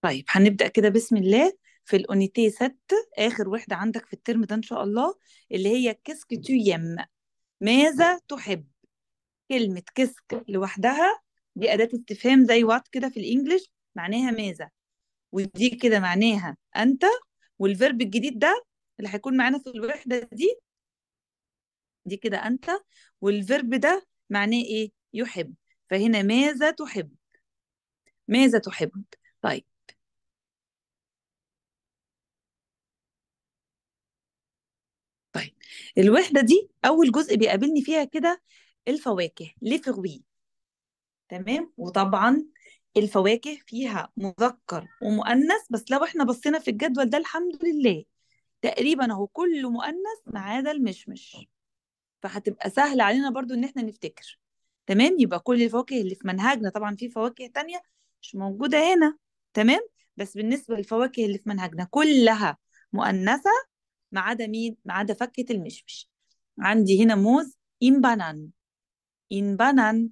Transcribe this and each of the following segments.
طيب هنبدأ كده بسم الله في الأونيتي ست آخر وحدة عندك في الترم ده إن شاء الله اللي هي كسك تو يم ماذا تحب كلمة كسك لوحدها دي أداة استفهام زي وات كده في الإنجليش معناها ماذا ودي كده معناها أنت والفيرب الجديد ده اللي هيكون معانا في الوحدة دي دي كده أنت والفيرب ده معناه إيه يحب فهنا ماذا تحب ماذا تحب طيب طيب الوحده دي اول جزء بيقابلني فيها كده الفواكه ليه فروي تمام وطبعا الفواكه فيها مذكر ومؤنث بس لو احنا بصينا في الجدول ده الحمد لله تقريبا اهو كله مؤنث ما عدا المشمش فهتبقى سهل علينا برضو ان احنا نفتكر تمام يبقى كل الفواكه اللي في منهجنا طبعا في فواكه تانية مش موجودة هنا تمام بس بالنسبة للفواكه اللي في منهجنا كلها مؤنثة ما عدا مين ما عدا فكه المشمش عندي هنا موز ان بانان ان بانان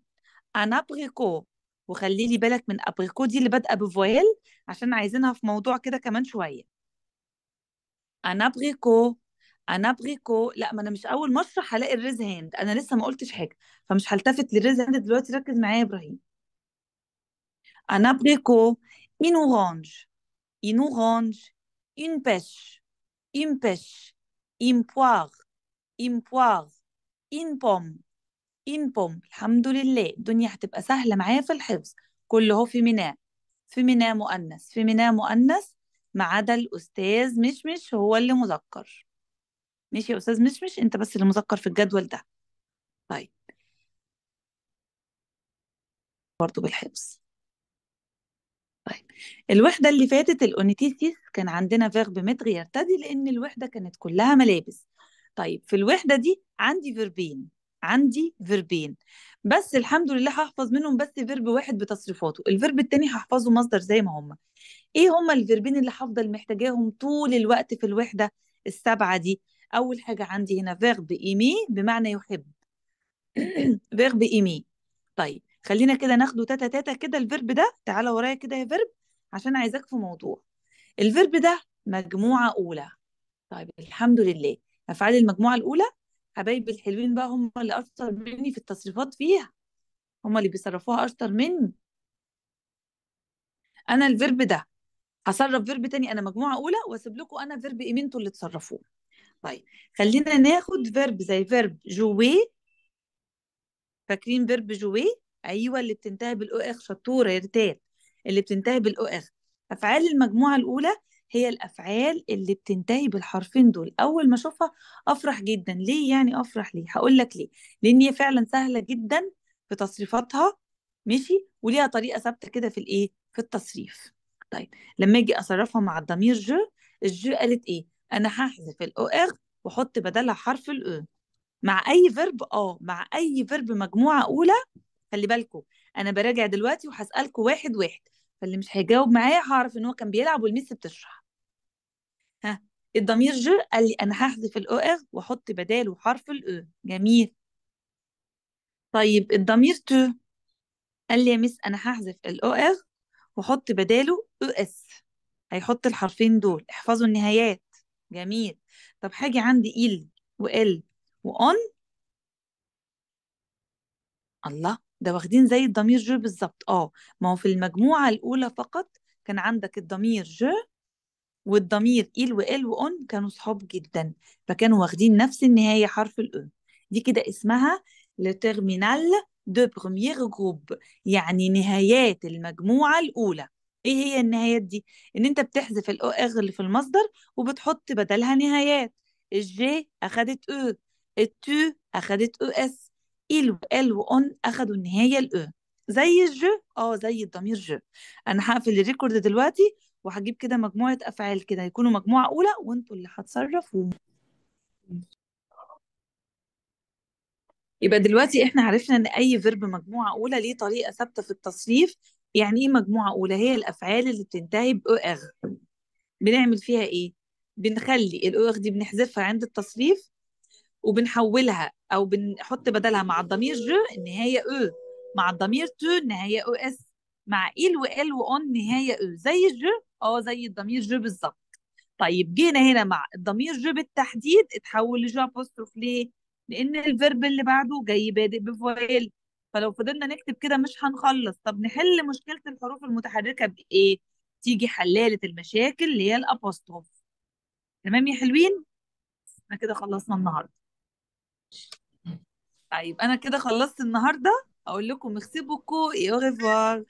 ان ابريكو وخلي لي بالك من ابريكو دي اللي بادئه بفويل عشان عايزينها في موضوع كده كمان شويه ان ابريكو انا ابريكو لا ما انا مش اول ما اشرح هلاقي الريز هاند انا لسه ما قلتش حاجه فمش هلتفت للريز هاند دلوقتي ركز معايا يا ابراهيم انا ابريكو إن اورانج إن اورانج إن بيش une pêche, une poire, une poire, une pomme, une pomme الحمد لله الدنيا هتبقى سهلة معايا في الحفظ كله في في فيمينا مؤنث في فيمينا مؤنث ما عدا الأستاذ مشمش هو اللي مذكر ماشي يا أستاذ مشمش أنت بس اللي مذكر في الجدول ده طيب برضه بالحفظ طيب الوحدة اللي فاتت الأونيتيسيس كان عندنا فيرب متر يرتدي لأن الوحدة كانت كلها ملابس طيب في الوحدة دي عندي فيربين عندي فيربين بس الحمد لله هحفظ منهم بس فيرب واحد بتصريفاته الفيرب التاني هحفظه مصدر زي ما هما ايه هما الفيربين اللي هفضل محتاجاهم طول الوقت في الوحدة السبعة دي أول حاجة عندي هنا فيرب إيمي بمعنى يحب فيرب إيمي طيب خلينا كده ناخده تاتا تاتا كده الفيرب ده تعالى ورايا كده يا فيرب عشان عايزاك في موضوع الفيرب ده مجموعة أولى طيب الحمد لله أفعال المجموعة الأولى حبايبي الحلوين بقى هم اللي أشطر مني في التصريفات فيها هم اللي بيصرفوها أشطر مني أنا الفيرب ده هصرف فيرب تاني أنا مجموعة أولى وأسيب لكم أنا فيرب إيه انتوا اللي تصرفوه طيب خلينا ناخد فيرب زي فيرب جوي فاكرين فيرب جوي ايوه اللي بتنتهي بالاو اخ شطوره يا ريتات اللي بتنتهي بالاو اخ افعال المجموعه الاولى هي الافعال اللي بتنتهي بالحرفين دول اول ما اشوفها افرح جدا ليه يعني افرح ليه هقول لك ليه لان هي فعلا سهله جدا في تصريفاتها ماشي وليها طريقه ثابته كده في الايه في التصريف طيب لما اجي اصرفها مع الضمير ج الج قالت ايه انا هحذف الاو اخ واحط بدلها حرف الاو مع اي فيرب اه مع اي فيرب مجموعه اولى خلي بالكم انا براجع دلوقتي وهسالكم واحد واحد فاللي مش هيجاوب معايا هعرف ان هو كان بيلعب والميس بتشرح ها الضمير ج قال لي انا هحذف الاو اغ آه واحط بداله حرف الاو جميل طيب الضمير تو قال لي يا مس انا هحذف الاو اغ آه واحط بداله او اس هيحط الحرفين دول احفظوا النهايات جميل طب هاجي عندي ال وال وان الله ده واخدين زي الضمير جو بالظبط اه ما هو في المجموعة الأولى فقط كان عندك الضمير جو والضمير إل وإل وأون كانوا صحاب جدا فكانوا واخدين نفس النهاية حرف الأون e. دي كده اسمها لترمينال دو بروميير جروب يعني نهايات المجموعة الأولى ايه هي النهايات دي ان انت بتحذف الاو ار اللي في المصدر وبتحط بدلها نهايات الجي اخدت او e، التو اخدت او e اس إيه ال وال وان اخدوا النهايه الأ e. زي الجو اه زي الضمير جو انا هقفل الريكورد دلوقتي وهجيب كده مجموعه افعال كده يكونوا مجموعه اولى وانتوا اللي هتصرفوا يبقى دلوقتي احنا عرفنا ان اي فيرب مجموعه اولى ليه طريقه ثابته في التصريف يعني ايه مجموعه اولى هي الافعال اللي بتنتهي باو اغ e بنعمل فيها ايه بنخلي الاو اغ e دي بنحذفها عند التصريف وبنحولها او بنحط بدلها مع الضمير ج النهايه او e، مع الضمير تو النهايه e، او اس مع ال وال وان نهايه او زي ج اه زي الضمير جو بالظبط طيب جينا هنا مع الضمير جو بالتحديد اتحول لجو ابوستروف ليه؟ لان الفيرب اللي بعده جاي بادئ بفويل فلو فضلنا نكتب كده مش هنخلص طب نحل مشكله الحروف المتحركه بايه؟ تيجي حلاله المشاكل اللي هي الابوستروف تمام يا حلوين؟ احنا كده خلصنا النهارده طيب انا كده خلصت النهارده اقول لكم ميرسي بوكو اي اوفوار